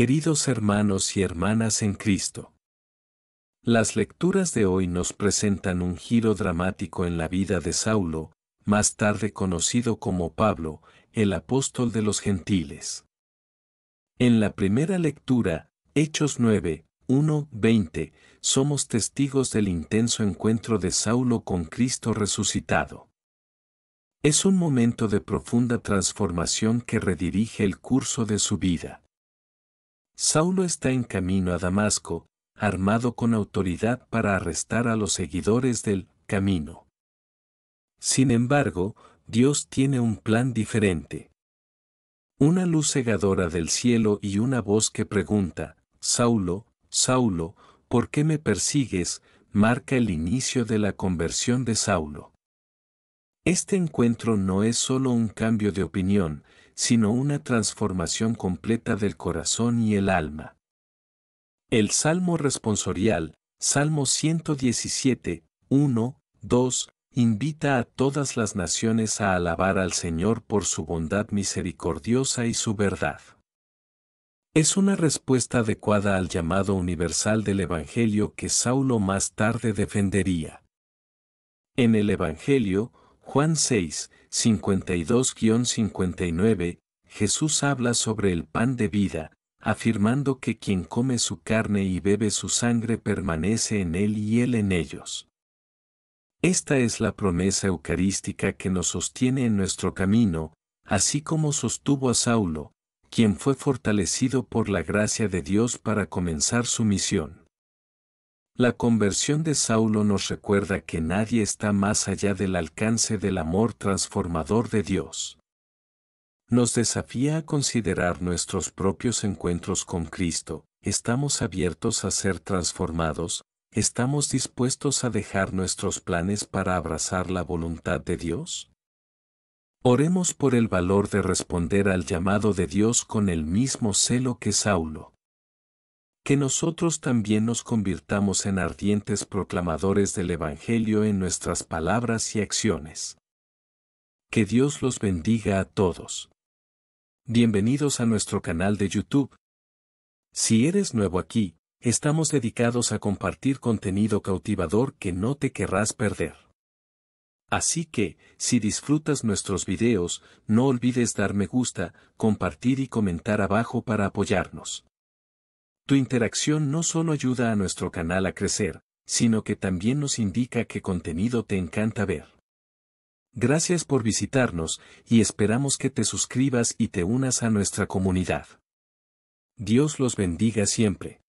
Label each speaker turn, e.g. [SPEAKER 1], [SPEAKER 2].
[SPEAKER 1] Queridos hermanos y hermanas en Cristo, las lecturas de hoy nos presentan un giro dramático en la vida de Saulo, más tarde conocido como Pablo, el apóstol de los gentiles. En la primera lectura, Hechos 9, 1, 20, somos testigos del intenso encuentro de Saulo con Cristo resucitado. Es un momento de profunda transformación que redirige el curso de su vida. Saulo está en camino a Damasco, armado con autoridad para arrestar a los seguidores del camino. Sin embargo, Dios tiene un plan diferente. Una luz cegadora del cielo y una voz que pregunta, Saulo, Saulo, ¿por qué me persigues? marca el inicio de la conversión de Saulo. Este encuentro no es solo un cambio de opinión, sino una transformación completa del corazón y el alma. El Salmo responsorial, Salmo 117, 1, 2, invita a todas las naciones a alabar al Señor por su bondad misericordiosa y su verdad. Es una respuesta adecuada al llamado universal del Evangelio que Saulo más tarde defendería. En el Evangelio, Juan 6, 52-59, Jesús habla sobre el pan de vida, afirmando que quien come su carne y bebe su sangre permanece en él y él en ellos. Esta es la promesa eucarística que nos sostiene en nuestro camino, así como sostuvo a Saulo, quien fue fortalecido por la gracia de Dios para comenzar su misión. La conversión de Saulo nos recuerda que nadie está más allá del alcance del amor transformador de Dios. Nos desafía a considerar nuestros propios encuentros con Cristo, estamos abiertos a ser transformados, estamos dispuestos a dejar nuestros planes para abrazar la voluntad de Dios. Oremos por el valor de responder al llamado de Dios con el mismo celo que Saulo que nosotros también nos convirtamos en ardientes proclamadores del Evangelio en nuestras palabras y acciones. Que Dios los bendiga a todos. Bienvenidos a nuestro canal de YouTube. Si eres nuevo aquí, estamos dedicados a compartir contenido cautivador que no te querrás perder. Así que, si disfrutas nuestros videos, no olvides dar me gusta, compartir y comentar abajo para apoyarnos. Tu interacción no solo ayuda a nuestro canal a crecer, sino que también nos indica qué contenido te encanta ver. Gracias por visitarnos y esperamos que te suscribas y te unas a nuestra comunidad. Dios los bendiga siempre.